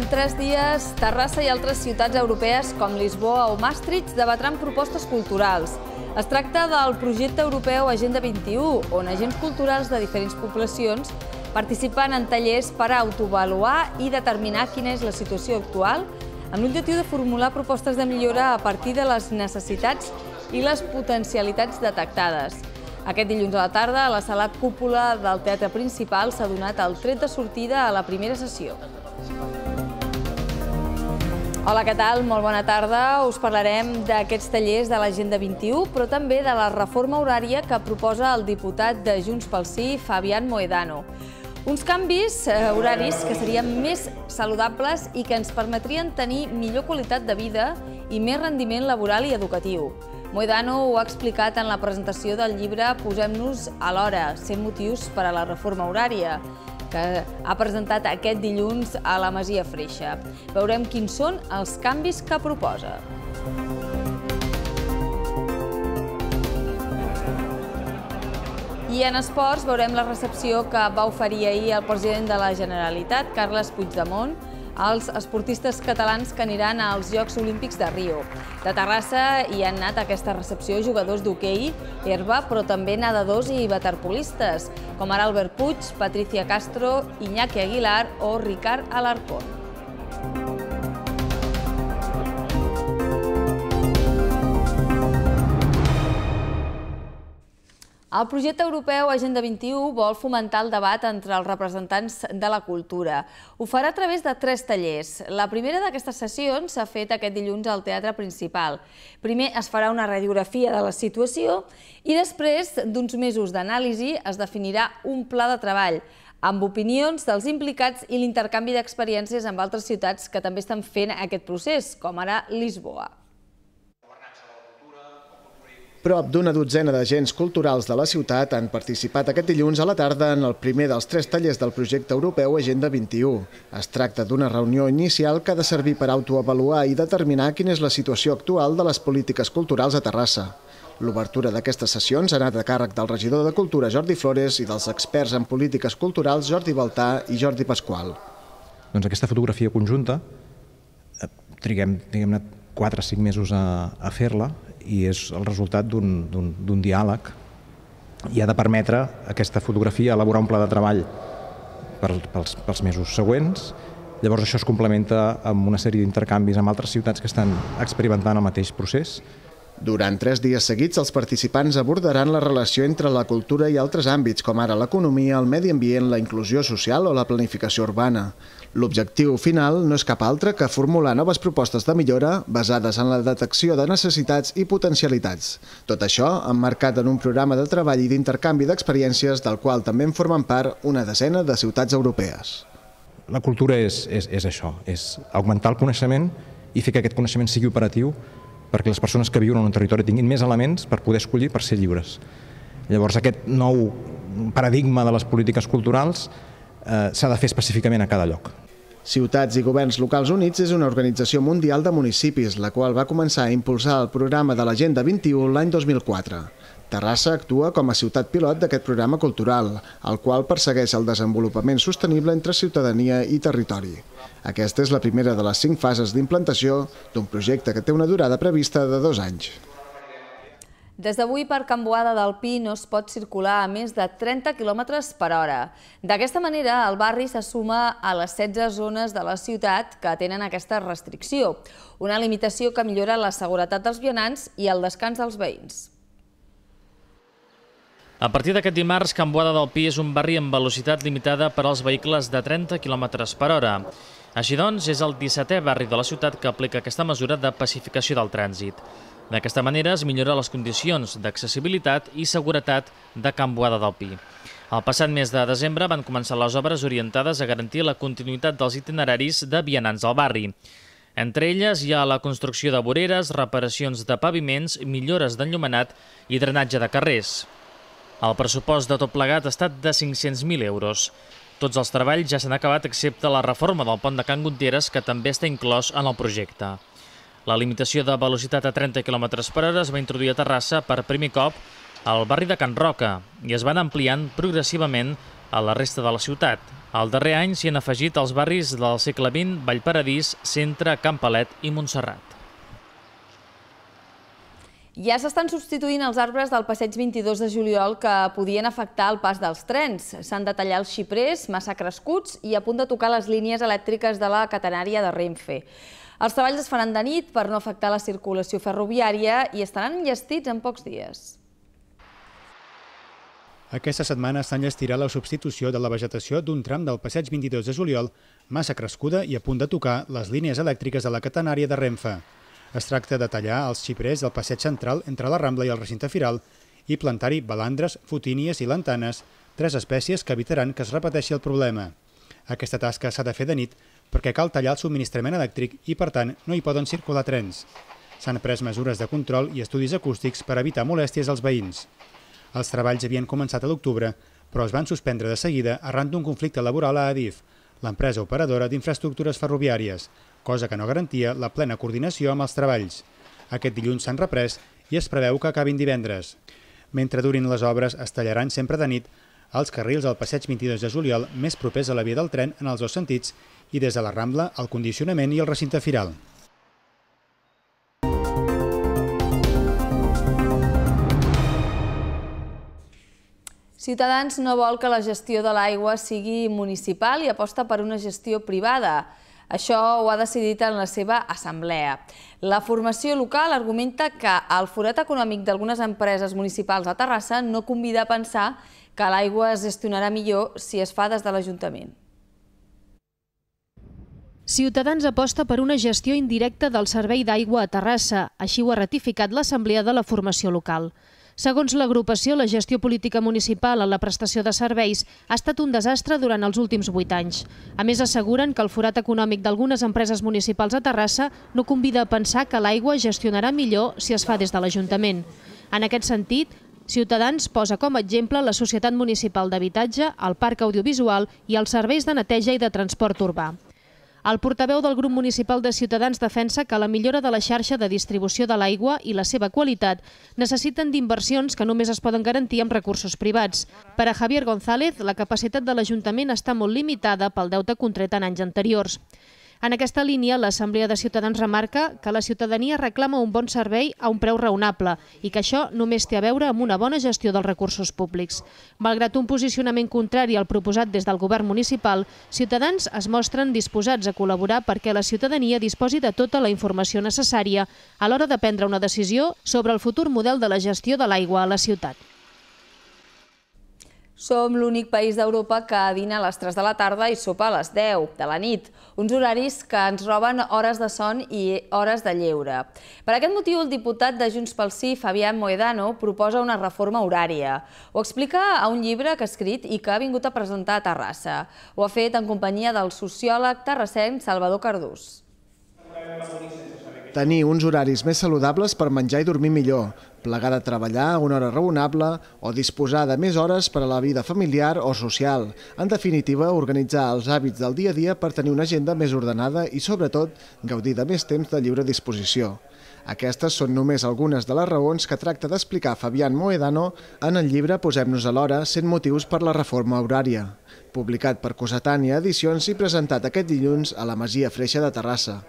En tres dies, Terrassa i altres ciutats europees com Lisboa o Maastricht debatran propostes culturals. Es tracta del projecte europeu Agenda 21, on agents culturals de diferents poblacions participen en tallers per autoavaluar i determinar quina és la situació actual amb l'objectiu de formular propostes de millora a partir de les necessitats i les potencialitats detectades. Aquest dilluns a la tarda, a la sala cúpula del Teatre Principal s'ha donat el tret de sortida a la primera sessió. Hola, què tal? Molt bona tarda. Us parlarem d'aquests tallers de l'Agenda 21, però també de la reforma horària que proposa el diputat de Junts pel Sí, Fabián Moedano. Uns canvis eh, horaris que serien més saludables i que ens permetrien tenir millor qualitat de vida i més rendiment laboral i educatiu. Moedano ho ha explicat en la presentació del llibre Posem-nos a l'hora, 100 motius per a la reforma horària, que ha presentat aquest dilluns a la Masia Freixa. Veurem quins són els canvis que proposa. I en esports veurem la recepció que va oferir ahir el president de la Generalitat, Carles Puigdemont, als esportistes catalans que aniran als Jocs Olímpics de Rio. De Terrassa hi han anat a aquesta recepció jugadors d'hoquei, herba, però també nedadors i waterpolistes, com ara Albert Puig, Patricia Castro, Iñaki Aguilar o Ricard Alarcón. El projecte europeu Agenda 21 vol fomentar el debat entre els representants de la cultura. Ho farà a través de tres tallers. La primera d'aquestes sessions s'ha fet aquest dilluns al Teatre Principal. Primer es farà una radiografia de la situació i després d'uns mesos d'anàlisi es definirà un pla de treball amb opinions dels implicats i l'intercanvi d'experiències amb altres ciutats que també estan fent aquest procés, com ara Lisboa. Prop d'una dotzena d'agents culturals de la ciutat han participat aquest dilluns a la tarda en el primer dels tres tallers del projecte europeu Agenda 21. Es tracta d'una reunió inicial que ha de servir per autoavaluar i determinar quina és la situació actual de les polítiques culturals a Terrassa. L'obertura d'aquestes sessions ha anat a càrrec del regidor de Cultura Jordi Flores i dels experts en polítiques culturals Jordi Baltà i Jordi Pasqual. Doncs aquesta fotografia conjunta, eh, triguem, diguem-ne, 4 o 5 mesos a, a fer-la, i és el resultat d'un diàleg i ha de permetre aquesta fotografia elaborar un pla de treball per, pels, pels mesos següents. Llavors això es complementa amb una sèrie d'intercanvis amb altres ciutats que estan experimentant el mateix procés durant tres dies seguits, els participants abordaran la relació entre la cultura i altres àmbits, com ara l'economia, el medi ambient, la inclusió social o la planificació urbana. L'objectiu final no és cap altre que formular noves propostes de millora basades en la detecció de necessitats i potencialitats. Tot això emmarcat en un programa de treball i d'intercanvi d'experiències del qual també en formen part una desena de ciutats europees. La cultura és, és, és això, és augmentar el coneixement i fer que aquest coneixement sigui operatiu perquè les persones que viuen en un territori tinguin més elements per poder escollir per ser lliures. Llavors aquest nou paradigma de les polítiques culturals eh, s'ha de fer específicament a cada lloc. Ciutats i Governs Locals Units és una organització mundial de municipis, la qual va començar a impulsar el programa de l'Agenda 21 l'any 2004. Terrassa actua com a ciutat pilot d'aquest programa cultural, el qual persegueix el desenvolupament sostenible entre ciutadania i territori. Aquesta és la primera de les cinc fases d'implantació d'un projecte que té una durada prevista de dos anys. Des d'avui per Camboada del Pi no es pot circular a més de 30 km per hora. D'aquesta manera, el barri se suma a les 16 zones de la ciutat que tenen aquesta restricció, una limitació que millora la seguretat dels vianants i el descans dels veïns. A partir d'aquest dimarts, Can Boada del Pi és un barri amb velocitat limitada per als vehicles de 30 km per hora. Així doncs, és el 17è barri de la ciutat que aplica aquesta mesura de pacificació del trànsit. D'aquesta manera es millora les condicions d'accessibilitat i seguretat de Can Boada del Pi. El passat mes de desembre van començar les obres orientades a garantir la continuïtat dels itineraris de vianants al barri. Entre elles hi ha la construcció de voreres, reparacions de paviments, millores d'enllumenat i drenatge de carrers. El pressupost de tot plegat ha estat de 500.000 euros. Tots els treballs ja s'han acabat excepte la reforma del pont de Can Gutieres, que també està inclòs en el projecte. La limitació de velocitat a 30 km per hora es va introduir a Terrassa per primer cop al barri de Can Roca i es van ampliant progressivament a la resta de la ciutat. Al darrer any s'hi han afegit els barris del segle XX, Vallparadís, Centre, Campalet i Montserrat. Ja s'estan substituint els arbres del passeig 22 de juliol que podien afectar el pas dels trens. S'han de tallar els xiprers, massa crescuts i a punt de tocar les línies elèctriques de la catenària de Renfe. Els treballs es faran de nit per no afectar la circulació ferroviària i estaran enllestits en pocs dies. Aquesta setmana s'han llestirat la substitució de la vegetació d'un tram del passeig 22 de juliol, massa crescuda i a punt de tocar les línies elèctriques de la catenària de Renfe. Es tracta de tallar els xiprers del passeig central entre la Rambla i el recinte firal i plantar-hi balandres, fotínies i lantanes, tres espècies que evitaran que es repeteixi el problema. Aquesta tasca s'ha de fer de nit perquè cal tallar el subministrament elèctric i, per tant, no hi poden circular trens. S'han pres mesures de control i estudis acústics per evitar molèsties als veïns. Els treballs havien començat a l'octubre, però es van suspendre de seguida arran d'un conflicte laboral a Adif, l'empresa operadora d'infraestructures ferroviàries, cosa que no garantia la plena coordinació amb els treballs. Aquest dilluns s'han reprès i es preveu que acabin divendres. Mentre durin les obres, es tallaran sempre de nit els carrils al passeig 22 de juliol més propers a la via del tren en els dos sentits i des de la Rambla, el condicionament i el recinte firal. Ciutadans no vol que la gestió de l'aigua sigui municipal i aposta per una gestió privada. Això ho ha decidit en la seva assemblea. La formació local argumenta que el forat econòmic d'algunes empreses municipals a Terrassa no convida a pensar que l'aigua es gestionarà millor si es fa des de l'Ajuntament. Ciutadans aposta per una gestió indirecta del servei d'aigua a Terrassa, així ho ha ratificat l'Assemblea de la Formació Local. Segons l'agrupació, la gestió política municipal en la prestació de serveis ha estat un desastre durant els últims vuit anys. A més, asseguren que el forat econòmic d'algunes empreses municipals a Terrassa no convida a pensar que l'aigua gestionarà millor si es fa des de l'Ajuntament. En aquest sentit, Ciutadans posa com a exemple la Societat Municipal d'Habitatge, el Parc Audiovisual i els serveis de neteja i de transport urbà. El portaveu del grup municipal de Ciutadans defensa que la millora de la xarxa de distribució de l'aigua i la seva qualitat necessiten d'inversions que només es poden garantir amb recursos privats. Per a Javier González, la capacitat de l'Ajuntament està molt limitada pel deute contret en anys anteriors. En aquesta línia, l'Assemblea de Ciutadans remarca que la ciutadania reclama un bon servei a un preu raonable i que això només té a veure amb una bona gestió dels recursos públics. Malgrat un posicionament contrari al proposat des del govern municipal, Ciutadans es mostren disposats a col·laborar perquè la ciutadania disposi de tota la informació necessària a l'hora de prendre una decisió sobre el futur model de la gestió de l'aigua a la ciutat. Som l'únic país d'Europa que dina a les 3 de la tarda i sopa a les 10 de la nit, uns horaris que ens roben hores de son i hores de lleure. Per aquest motiu, el diputat de Junts pel Sí, Fabián Moedano, proposa una reforma horària. Ho explica a un llibre que ha escrit i que ha vingut a presentar a Terrassa. Ho ha fet en companyia del sociòleg terrassenc Salvador Cardús tenir uns horaris més saludables per menjar i dormir millor, plegar de treballar a una hora raonable o disposar de més hores per a la vida familiar o social. En definitiva, organitzar els hàbits del dia a dia per tenir una agenda més ordenada i, sobretot, gaudir de més temps de lliure disposició. Aquestes són només algunes de les raons que tracta d'explicar Fabián Moedano en el llibre Posem-nos a l'hora, 100 motius per la reforma horària, publicat per Cosatània Edicions i presentat aquest dilluns a la Masia Freixa de Terrassa.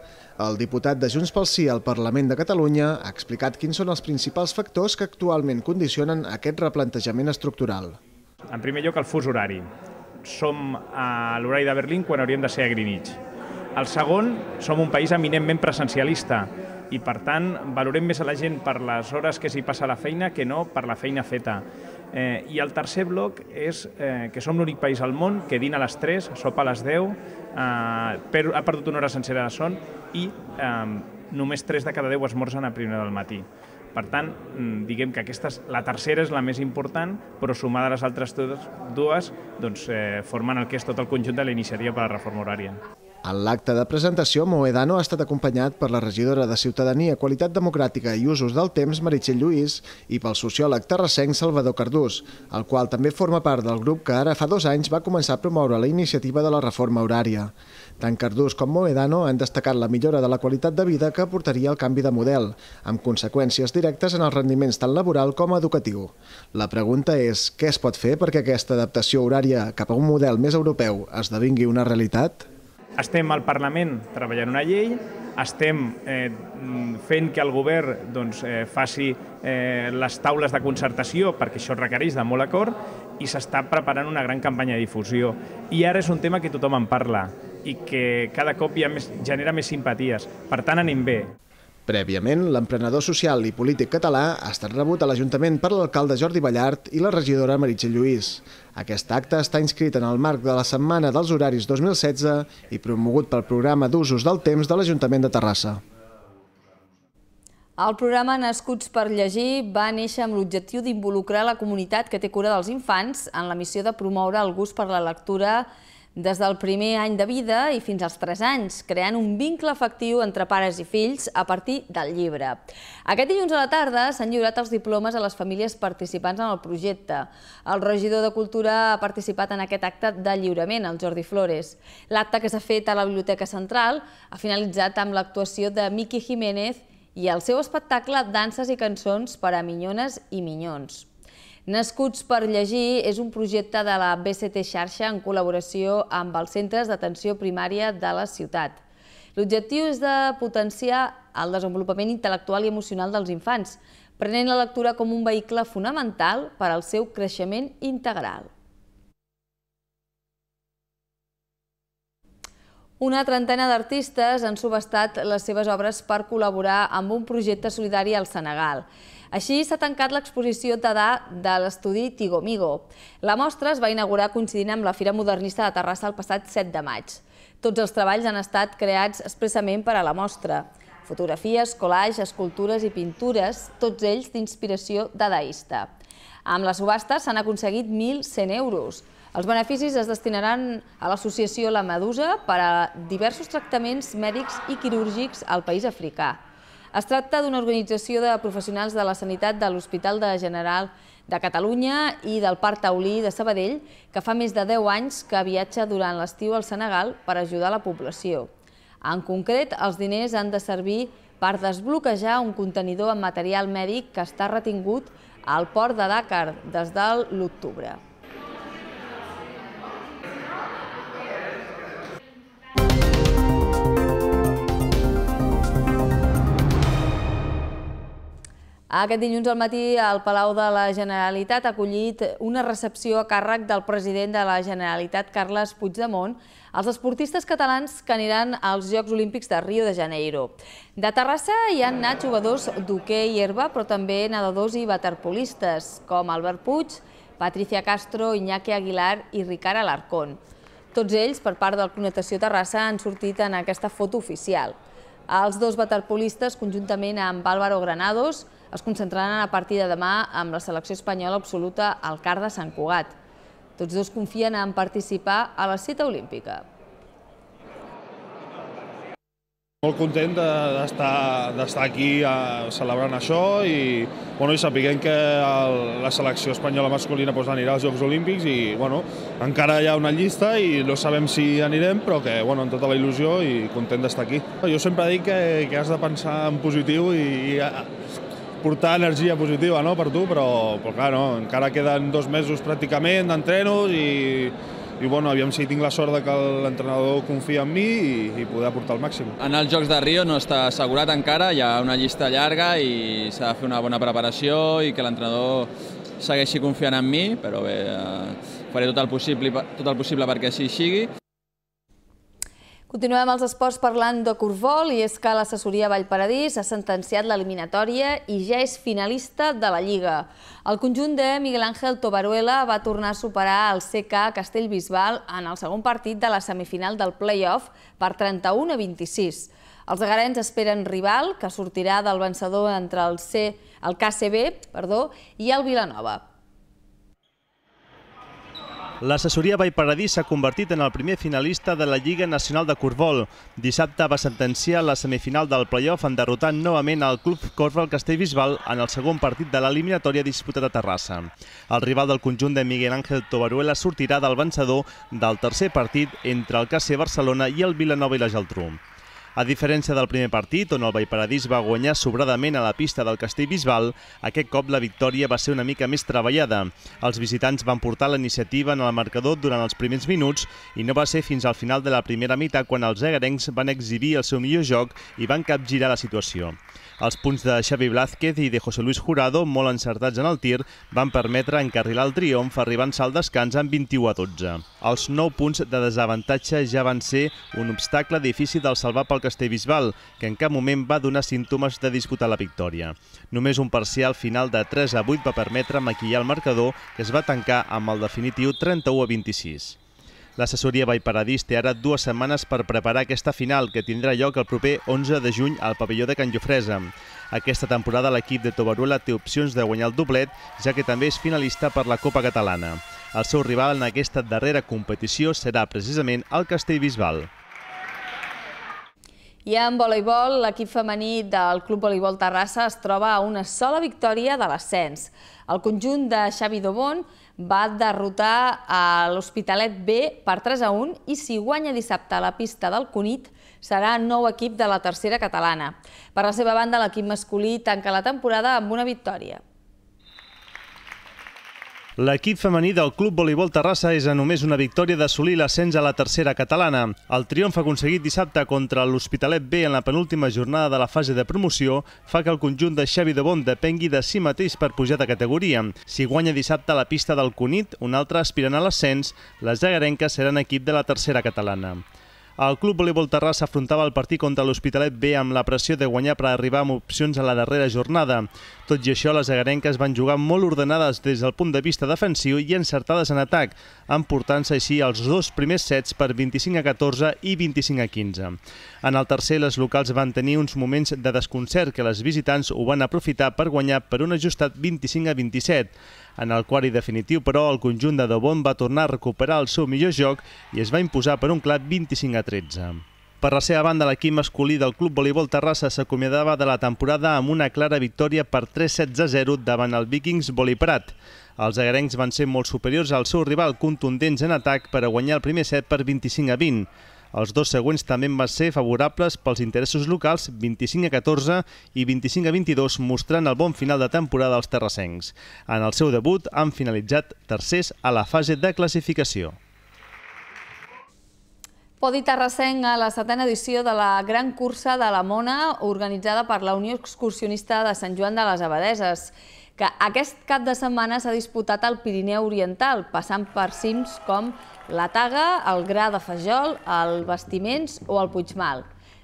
El diputat de Junts pel Sí al Parlament de Catalunya ha explicat quins són els principals factors que actualment condicionen aquest replantejament estructural. En primer lloc, el fus horari. Som a l'horari de Berlín quan hauríem de ser a Greenwich. El segon, som un país eminentment presencialista i per tant valorem més a la gent per les hores que s'hi passa a la feina que no per la feina feta. Eh, I el tercer bloc és eh, que som l'únic país al món que dina a les 3, sopa a les 10, eh, per, ha perdut una hora sencera de son i eh, només 3 de cada 10 esmorzen a primera del matí. Per tant, mm, diguem que aquesta és, la tercera és la més important, però sumada a les altres dues, doncs, eh, formen el que és tot el conjunt de la iniciativa per a la reforma horària. En l'acte de presentació, Moedano ha estat acompanyat per la regidora de Ciutadania, Qualitat Democràtica i Usos del Temps, Meritxell Lluís, i pel sociòleg terrassenc Salvador Cardús, el qual també forma part del grup que ara fa dos anys va començar a promoure la iniciativa de la reforma horària. Tant Cardús com Moedano han destacat la millora de la qualitat de vida que portaria el canvi de model, amb conseqüències directes en els rendiments tant laboral com educatiu. La pregunta és, què es pot fer perquè aquesta adaptació horària cap a un model més europeu esdevingui una realitat? estem al Parlament treballant una llei, estem eh, fent que el govern doncs, eh, faci eh, les taules de concertació, perquè això requereix de molt acord, i s'està preparant una gran campanya de difusió. I ara és un tema que tothom en parla i que cada cop ja més, genera més simpaties. Per tant, anem bé. Prèviament, l'emprenedor social i polític català ha estat rebut a l'Ajuntament per l'alcalde Jordi Ballart i la regidora Meritxell Lluís. Aquest acte està inscrit en el marc de la Setmana dels Horaris 2016 i promogut pel Programa d'Usos del Temps de l'Ajuntament de Terrassa. El programa Nascuts per Llegir va néixer amb l'objectiu d'involucrar la comunitat que té cura dels infants en la missió de promoure el gust per la lectura i des del primer any de vida i fins als 3 anys, creant un vincle efectiu entre pares i fills a partir del llibre. Aquest dilluns a la tarda s'han lliurat els diplomes a les famílies participants en el projecte. El regidor de Cultura ha participat en aquest acte de lliurament, el Jordi Flores. L'acte que s'ha fet a la Biblioteca Central ha finalitzat amb l'actuació de Miqui Jiménez i el seu espectacle Danses i cançons per a minyones i minyons. Nascuts per llegir és un projecte de la BCT xarxa en col·laboració amb els centres d'atenció primària de la ciutat. L'objectiu és de potenciar el desenvolupament intel·lectual i emocional dels infants, prenent la lectura com un vehicle fonamental per al seu creixement integral. Una trentena d'artistes han subestat les seves obres per col·laborar amb un projecte solidari al Senegal. Així s'ha tancat l'exposició Tadà de l'estudi Tigomigo. La mostra es va inaugurar coincidint amb la Fira Modernista de Terrassa el passat 7 de maig. Tots els treballs han estat creats expressament per a la mostra. Fotografies, col·laix, escultures i pintures, tots ells d'inspiració dadaista. Amb la subhasta s'han aconseguit 1.100 euros. Els beneficis es destinaran a l'associació La Medusa per a diversos tractaments mèdics i quirúrgics al país africà. Es tracta d'una organització de professionals de la sanitat de l'Hospital de General de Catalunya i del Parc Taulí de Sabadell, que fa més de 10 anys que viatja durant l'estiu al Senegal per ajudar la població. En concret, els diners han de servir per desbloquejar un contenidor amb material mèdic que està retingut al port de Dakar des de l'octubre. Aquest dilluns al matí, el Palau de la Generalitat ha acollit una recepció a càrrec del president de la Generalitat, Carles Puigdemont, els esportistes catalans que aniran als Jocs Olímpics de Rio de Janeiro. De Terrassa hi han anat jugadors d'hoquei i herba, però també nedadors i waterpolistes, com Albert Puig, Patricia Castro, Iñaki Aguilar i Ricard Alarcón. Tots ells, per part del Club Natació Terrassa, han sortit en aquesta foto oficial. Els dos waterpolistes, conjuntament amb Álvaro Granados, es concentraran a partir de demà amb la selecció espanyola absoluta al CAR de Sant Cugat. Tots dos confien en participar a la cita olímpica. Molt content d'estar aquí eh, celebrant això i, bueno, i sapiguem que la selecció espanyola masculina doncs, anirà als Jocs Olímpics i bueno, encara hi ha una llista i no sabem si anirem, però que bueno, amb tota la il·lusió i content d'estar aquí. Jo sempre dic que, que has de pensar en positiu i portar energia positiva no, per tu, però, però clar, no, encara queden dos mesos pràcticament d'entrenos i, i bueno, aviam si tinc la sort de que l'entrenador confia en mi i, i poder aportar el màxim. En els Jocs de Rio no està assegurat encara, hi ha una llista llarga i s'ha de fer una bona preparació i que l'entrenador segueixi confiant en mi, però bé, eh, faré tot el possible, tot el possible perquè així sigui. Continuem els esports parlant de Corvol i és que l'assessoria Vallparadís ha sentenciat l'eliminatòria i ja és finalista de la Lliga. El conjunt de Miguel Ángel Tobaruela va tornar a superar el CK Castellbisbal en el segon partit de la semifinal del play-off per 31 a 26. Els agarens esperen rival, que sortirà del vencedor entre el, el KCB i el Vilanova. L'assessoria Vallparadís s'ha convertit en el primer finalista de la Lliga Nacional de Corbol. Dissabte va sentenciar la semifinal del playoff en derrotant novament el club Corbol Castellbisbal en el segon partit de l'eliminatòria disputat a Terrassa. El rival del conjunt de Miguel Ángel Tobaruela sortirà del vencedor del tercer partit entre el KC Barcelona i el Vilanova i la Geltrú. A diferència del primer partit, on el Vallparadís va guanyar sobradament a la pista del Castellbisbal, aquest cop la victòria va ser una mica més treballada. Els visitants van portar la iniciativa en el marcador durant els primers minuts i no va ser fins al final de la primera meitat quan els egarencs van exhibir el seu millor joc i van capgirar la situació. Els punts de Xavi Blázquez i de José Luis Jurado, molt encertats en el tir, van permetre encarrilar el triomf arribant al descans amb 21 a 12. Els 9 punts de desavantatge ja van ser un obstacle difícil del salvar pel Castellbisbal, que en cap moment va donar símptomes de disputar la victòria. Només un parcial final de 3 a 8 va permetre maquillar el marcador, que es va tancar amb el definitiu 31 a 26. L'assessoria Vallparadís té ara dues setmanes per preparar aquesta final, que tindrà lloc el proper 11 de juny al pavelló de Can Llofresa. Aquesta temporada l'equip de Tobaruela té opcions de guanyar el doblet, ja que també és finalista per la Copa Catalana. El seu rival en aquesta darrera competició serà precisament el Castellbisbal. I en voleibol, l'equip femení del Club Voleibol Terrassa es troba a una sola victòria de l'ascens. El conjunt de Xavi Dobón va derrotar a l'Hospitalet B per 3 a 1 i si guanya dissabte a la pista del Cunit serà nou equip de la tercera catalana. Per la seva banda, l'equip masculí tanca la temporada amb una victòria. L'equip femení del Club Voleibol Terrassa és a només una victòria d'assolir l'ascens a la tercera catalana. El triomf aconseguit dissabte contra l'Hospitalet B en la penúltima jornada de la fase de promoció fa que el conjunt de Xavi de Bon depengui de si mateix per pujar de categoria. Si guanya dissabte la pista del Cunit, un altre aspirant a l'ascens, les jagarenques seran equip de la tercera catalana. El Club Voleibol Terrassa afrontava el partit contra l'Hospitalet B amb la pressió de guanyar per arribar amb opcions a la darrera jornada. Tot i això, les agarenques van jugar molt ordenades des del punt de vista defensiu i encertades en atac, emportant-se així els dos primers sets per 25 a 14 i 25 a 15. En el tercer, les locals van tenir uns moments de desconcert que les visitants ho van aprofitar per guanyar per un ajustat 25 a 27 en el i definitiu, però el conjunt de Dobon va tornar a recuperar el seu millor joc i es va imposar per un clar 25 a 13. Per la seva banda, l'equip masculí del Club Voleibol Terrassa s'acomiadava de la temporada amb una clara victòria per 3-16 0 davant el Vikings Voliprat. Els agarencs van ser molt superiors al seu rival contundents en atac per a guanyar el primer set per 25 a 20. Els dos següents també van ser favorables pels interessos locals, 25 a 14 i 25 a 22, mostrant el bon final de temporada als terrassencs. En el seu debut han finalitzat tercers a la fase de classificació. Podi Terrassenc a la setena edició de la Gran Cursa de la Mona, organitzada per la Unió Excursionista de Sant Joan de les Abadeses que aquest cap de setmana s'ha disputat al Pirineu Oriental, passant per cims com la Taga, el Gra de Fajol, el Bastiments o el Puigmal.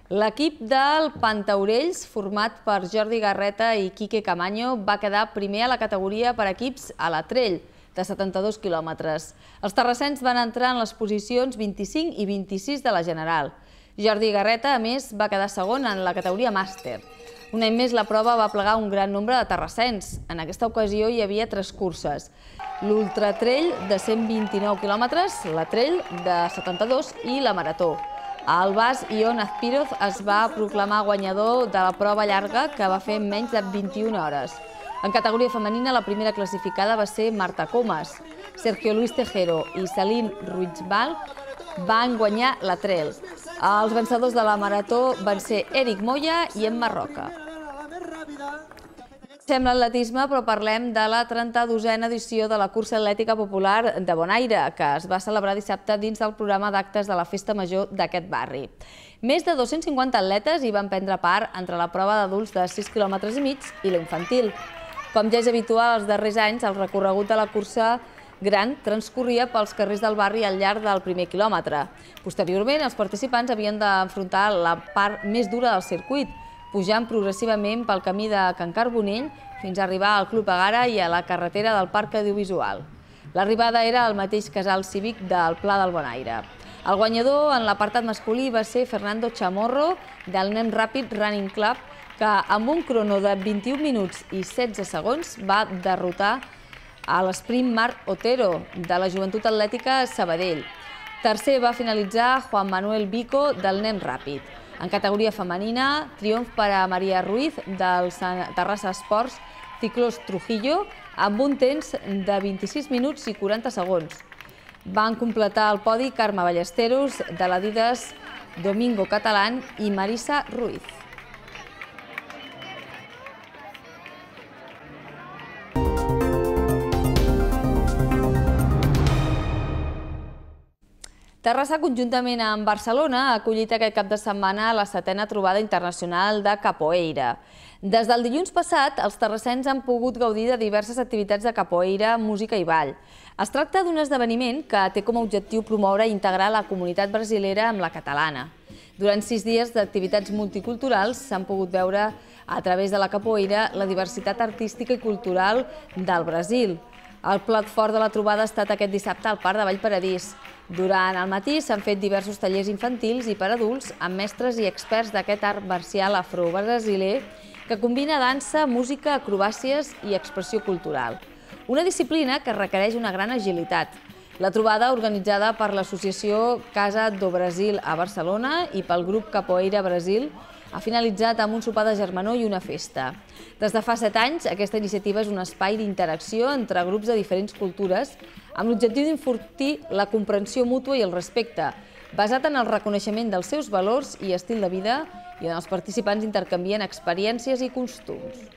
L'equip del Pantaurells, format per Jordi Garreta i Quique Camaño, va quedar primer a la categoria per equips a la Trell, de 72 quilòmetres. Els terrassens van entrar en les posicions 25 i 26 de la General. Jordi Garreta, a més, va quedar segon en la categoria màster. Un any més, la prova va plegar un gran nombre de terrassens. En aquesta ocasió hi havia tres curses. L'Ultratrell, de 129 quilòmetres, la Trell, de 72 i la Marató. A Albàs, Ion Azpiroz es va proclamar guanyador de la prova llarga que va fer menys de 21 hores. En categoria femenina, la primera classificada va ser Marta Comas. Sergio Luis Tejero i Salim Ruizbal van guanyar la Trell. Els vencedors de la marató van ser Eric Moya i Emma Roca. Sembla l'atletisme, però parlem de la 32a edició de la cursa atlètica popular de Bonaire, que es va celebrar dissabte dins del programa d'actes de la Festa Major d'aquest barri. Més de 250 atletes hi van prendre part entre la prova d'adults de 6 km i mig i la infantil. Com ja és habitual els darrers anys, el recorregut de la cursa gran transcorria pels carrers del barri al llarg del primer quilòmetre. Posteriorment, els participants havien d'enfrontar la part més dura del circuit, pujant progressivament pel camí de Can Carbonell fins a arribar al Club Agara i a la carretera del Parc Audiovisual. L'arribada era al mateix casal cívic del Pla del Bonaire. El guanyador en l'apartat masculí va ser Fernando Chamorro, del Nen Ràpid Running Club, que amb un crono de 21 minuts i 16 segons va derrotar a l'esprint Marc Otero, de la Joventut Atlètica Sabadell. Tercer va finalitzar Juan Manuel Vico, del Nen Ràpid. En categoria femenina, triomf per a Maria Ruiz, del Terrassa Esports, Ciclós Trujillo, amb un temps de 26 minuts i 40 segons. Van completar el podi Carme Ballesteros, de l'Adidas Domingo Catalán i Marisa Ruiz. Terrassa, conjuntament amb Barcelona, ha acollit aquest cap de setmana la setena trobada internacional de capoeira. Des del dilluns passat, els terrassens han pogut gaudir de diverses activitats de capoeira, música i ball. Es tracta d'un esdeveniment que té com a objectiu promoure i integrar la comunitat brasilera amb la catalana. Durant sis dies d'activitats multiculturals s'han pogut veure a través de la capoeira la diversitat artística i cultural del Brasil. El plat fort de la trobada ha estat aquest dissabte al Parc de Vallparadís. Durant el matí s'han fet diversos tallers infantils i per adults amb mestres i experts d'aquest art marcial afro-brasiler que combina dansa, música, acrobàcies i expressió cultural. Una disciplina que requereix una gran agilitat. La trobada, organitzada per l'associació Casa do Brasil a Barcelona i pel grup Capoeira Brasil, ha finalitzat amb un sopar de germanor i una festa. Des de fa set anys, aquesta iniciativa és un espai d'interacció entre grups de diferents cultures amb l'objectiu d'infortir la comprensió mútua i el respecte, basat en el reconeixement dels seus valors i estil de vida i on els participants intercanvien experiències i costums.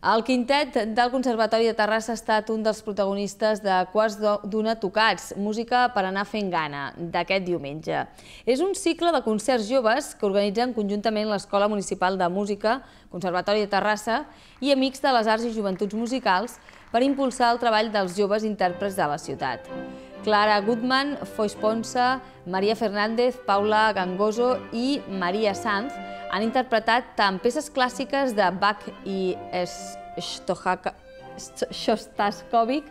El quintet del Conservatori de Terrassa ha estat un dels protagonistes de Quarts d'una tocats, música per anar fent gana, d'aquest diumenge. És un cicle de concerts joves que organitzen conjuntament l'Escola Municipal de Música, Conservatori de Terrassa i Amics de les Arts i Joventuts Musicals per impulsar el treball dels joves intèrprets de la ciutat. Clara Goodman, Foix Ponsa, Maria Fernández, Paula Gangoso i Maria Sanz han interpretat tant peces clàssiques de Bach i Shostakovich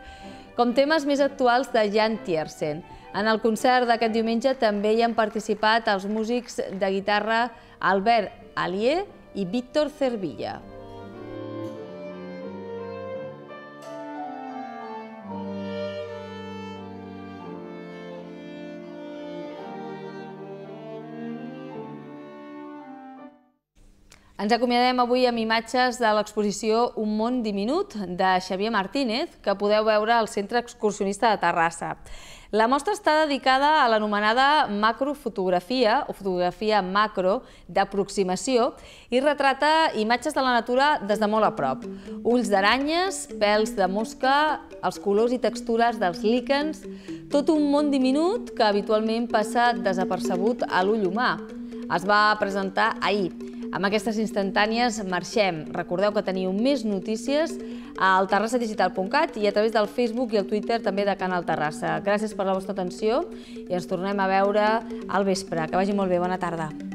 com temes més actuals de Jan Tiersen. En el concert d'aquest diumenge també hi han participat els músics de guitarra Albert Alier, y Víctor Cervilla. Ens acomiadem avui amb imatges de l'exposició Un món diminut de Xavier Martínez, que podeu veure al Centre Excursionista de Terrassa. La mostra està dedicada a l'anomenada macrofotografia o fotografia macro d'aproximació i retrata imatges de la natura des de molt a prop. Ulls d'aranyes, pèls de mosca, els colors i textures dels líquens, tot un món diminut que habitualment passa desapercebut a l'ull humà. Es va presentar ahir amb aquestes instantànies marxem. Recordeu que teniu més notícies al terrassadigital.cat i a través del Facebook i el Twitter també de Canal Terrassa. Gràcies per la vostra atenció i ens tornem a veure al vespre. Que vagi molt bé, bona tarda.